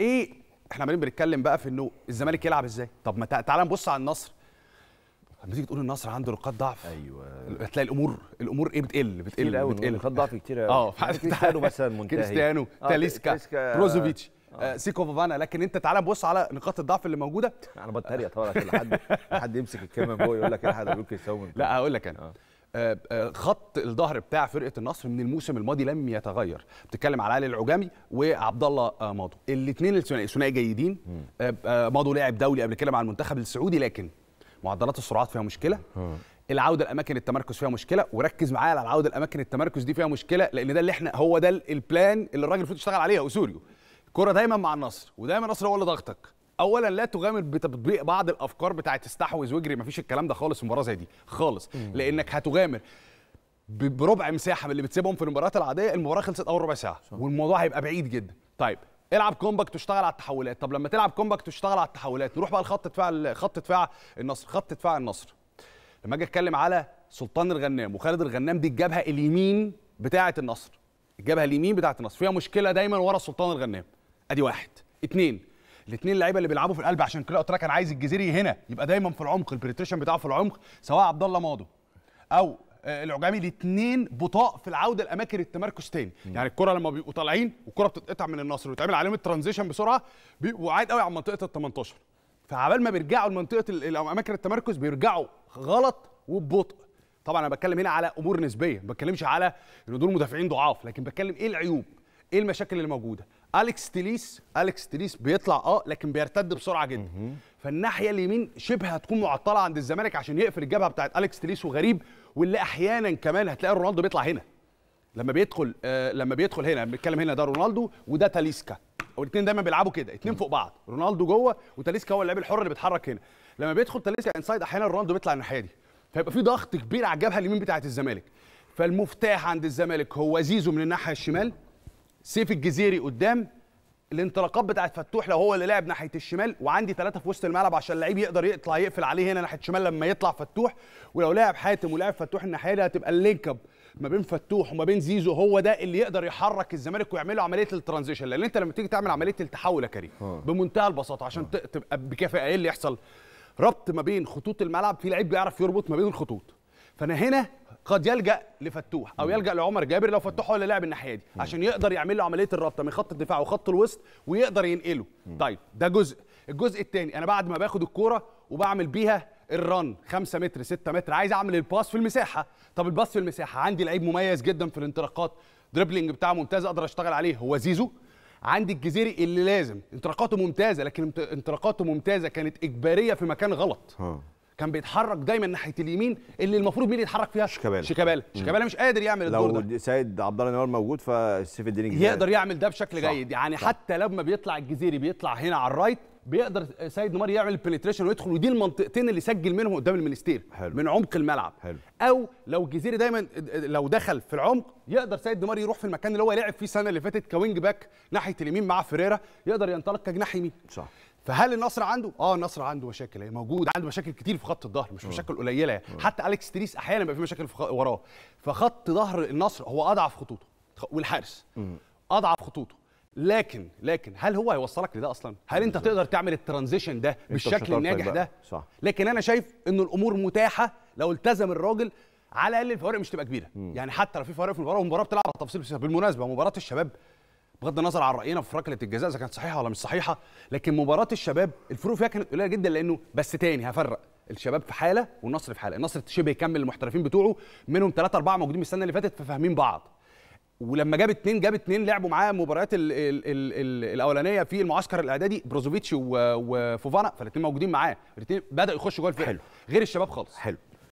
ايه احنا عمالين بنتكلم بقى في انه الزمالك يلعب ازاي طب ما تعال نبص على النصر لما تيجي تقول النصر عنده نقاط ضعف ايوه هتلاقي الامور الامور ايه بتقل بتقل قوي بتقل نقاط ضعف كتير قوي اه كريستيانو مثلا منتهي كريستيانو اه، تاليسكا آه، بروزوفيتش آه. آه. سيكو فافانا لكن انت تعالى بص على نقاط الضعف اللي موجوده انا بتريق طبعا لحد حد يمسك الكاميرا جوه يقول لك الحق ده بيقول لا هقول لك انا آه. آه، آه، خط الظهر بتاع فرقه النصر من الموسم الماضي لم يتغير بتتكلم على علي العجامي وعبد الله آه، ماضو الاثنين الثنائي جيدين ماضو لاعب دولي قبل كده مع المنتخب السعودي لكن معدلات السرعات فيها مشكله العوده لاماكن التمركز فيها مشكله وركز معايا على العوده لاماكن التمركز دي فيها مشكله لان ده اللي احنا هو ده البلان اللي الراجل المفروض يشتغل عليها اسوريو الكره دايما مع النصر ودايما النصر هو اللي ضغطك اولا لا تغامر بتطبيق بعض الافكار بتاعه استحوذ واجري مفيش الكلام ده خالص في المباراه زي دي خالص لانك هتغامر بربع مساحه من اللي بتسيبهم في المباريات العاديه المباراه خلصت اول ربع ساعه والموضوع هيبقى بعيد جدا طيب العب كومباكت تشتغل على التحولات طب لما تلعب كومباكت تشتغل على التحولات نروح بقى لخط دفاع خط دفاع النصر خط دفاع النصر لما اجي اتكلم على سلطان الغنام وخالد الغنام دي الجبهه اليمين بتاعه النصر الجبهه اليمين بتاعه النصر فيها مشكله دايما ورا سلطان الغنام ادي واحد اتنين الاثنين اللعيبه اللي بيلعبوا في القلب عشان كده قلت انا عايز الجزيري هنا يبقى دايما في العمق البريتريشن بتاعه في العمق سواء عبد الله ماضو او آه، العجامي الاثنين بطاء في العوده لاماكن التمركز تاني م. يعني الكره لما بيبقوا طالعين والكره بتتقطع من النصر وتعمل عليهم الترانزيشن بسرعه بيبقوا عايد قوي على منطقه ال 18 فعبال ما بيرجعوا لمنطقه اماكن التمركز بيرجعوا غلط وببطء طبعا انا بتكلم هنا على امور نسبيه ما بتكلمش على ان دول مدافعين ضعاف لكن بتكلم ايه العيوب ايه المشاكل اللي موجوده اليكس تيليس اليكس تيليس بيطلع اه لكن بيرتد بسرعه جدا فالناحيه اليمين شبه هتكون معطله عند الزمالك عشان يقفل الجبهه بتاعت اليكس تيليس وغريب واللي احيانا كمان هتلاقي رونالدو بيطلع هنا لما بيدخل آه لما بيدخل هنا بنتكلم هنا ده رونالدو وده تاليسكا والاثنين دايما بيلعبوا كده اثنين فوق بعض رونالدو جوه وتاليسكا هو اللاعب الحر اللي بيتحرك هنا لما بيدخل تاليسكا انسايد احيانا رونالدو بيطلع الناحيه دي فيبقى في ضغط كبير على الجبهه اليمين بتاعه الزمالك فالمفتاح عند الزمالك هو زيزو من الناحيه الشمال سيف الجزيري قدام الانطلاقات بتاعت فتوح لو هو اللي لعب ناحيه الشمال وعندي ثلاثه في وسط الملعب عشان اللعيب يقدر يطلع يقفل عليه هنا ناحيه الشمال لما يطلع فتوح ولو لعب حاتم ولعب فتوح الناحيه دي هتبقى اللينك اب ما بين فتوح وما بين زيزو هو ده اللي يقدر يحرك الزمالك ويعملوا عمليه الترانزيشن لان انت لما تيجي تعمل عمليه التحول يا كريم آه. بمنتهى البساطه عشان تبقى بكفاءه ايه اللي يحصل ربط ما بين خطوط الملعب في لعيب بيعرف يربط ما بين الخطوط فانا هنا قد يلجا لفتوح او يلجا لعمر جابر لو فتوح هو اللي لاعب الناحيه دي عشان يقدر يعمل له عمليه الرابطه من خط الدفاع وخط الوسط ويقدر ينقله طيب ده جزء الجزء الثاني انا بعد ما باخد الكوره وبعمل بيها الرن 5 متر 6 متر عايز اعمل الباس في المساحه طب الباس في المساحه عندي لعيب مميز جدا في الانطلاقات دريبلينج بتاعه ممتاز اقدر اشتغل عليه هو زيزو عندي الجزيري اللي لازم انطلاقاته ممتازه لكن انطلاقاته ممتازه كانت اجباريه في مكان غلط كان بيتحرك دايما ناحيه اليمين اللي المفروض مين يتحرك فيها شيكابالا شيكابالا شيكابالا مش قادر يعمل الدور ده لو سيد عبد الله نوار موجود فسيف الدين يقدر يعمل ده بشكل جيد يعني صح. حتى لما بيطلع الجزيري بيطلع هنا على الرايت بيقدر سيد نوار يعمل البنتريشن ويدخل ودي المنطقتين اللي سجل منهم قدام المنستير حلو. من عمق الملعب حلو. او لو الجزيري دايما لو دخل في العمق يقدر سيد نوار يروح في المكان اللي هو لعب فيه السنه اللي فاتت كوينج باك ناحيه اليمين مع فيريرا يقدر ينطلق كجناح يمين صح فهل النصر عنده؟ اه النصر عنده مشاكل هي يعني موجود عنده مشاكل كتير في خط الظهر مش مشاكل قليله يعني حتى اليكس تريس احيانا بيبقى في مشاكل في وراه فخط ظهر النصر هو اضعف خطوطه والحارس اضعف خطوطه لكن لكن هل هو هيوصلك لده اصلا؟ هل انت تقدر تعمل الترانزيشن ده بالشكل الناجح ده؟ صح. لكن انا شايف ان الامور متاحه لو التزم الراجل على الاقل الفوارق مش تبقى كبيره يعني حتى لو في فوارق في المباراه والمباراه بتلعب على التفصيل بالمناسبه مباراه الشباب بغض النظر عن راينا في ركله الجزاء اذا كانت صحيحه ولا مش صحيحه لكن مباراه الشباب الفروق فيها كانت قليله جدا لانه بس تاني هفرق الشباب في حاله والنصر في حاله النصر شبه يكمل المحترفين بتوعه منهم 3 4 موجودين السنه اللي فاتت ففاهمين بعض ولما جاب اتنين جاب اتنين لعبوا معاه مباريات الاولانيه في المعسكر الاعدادي بروزوفيتش وفوفانا فالاتنين موجودين معاه الاتنين بداوا يخشوا جوه الفرقه غير الشباب خالص حلو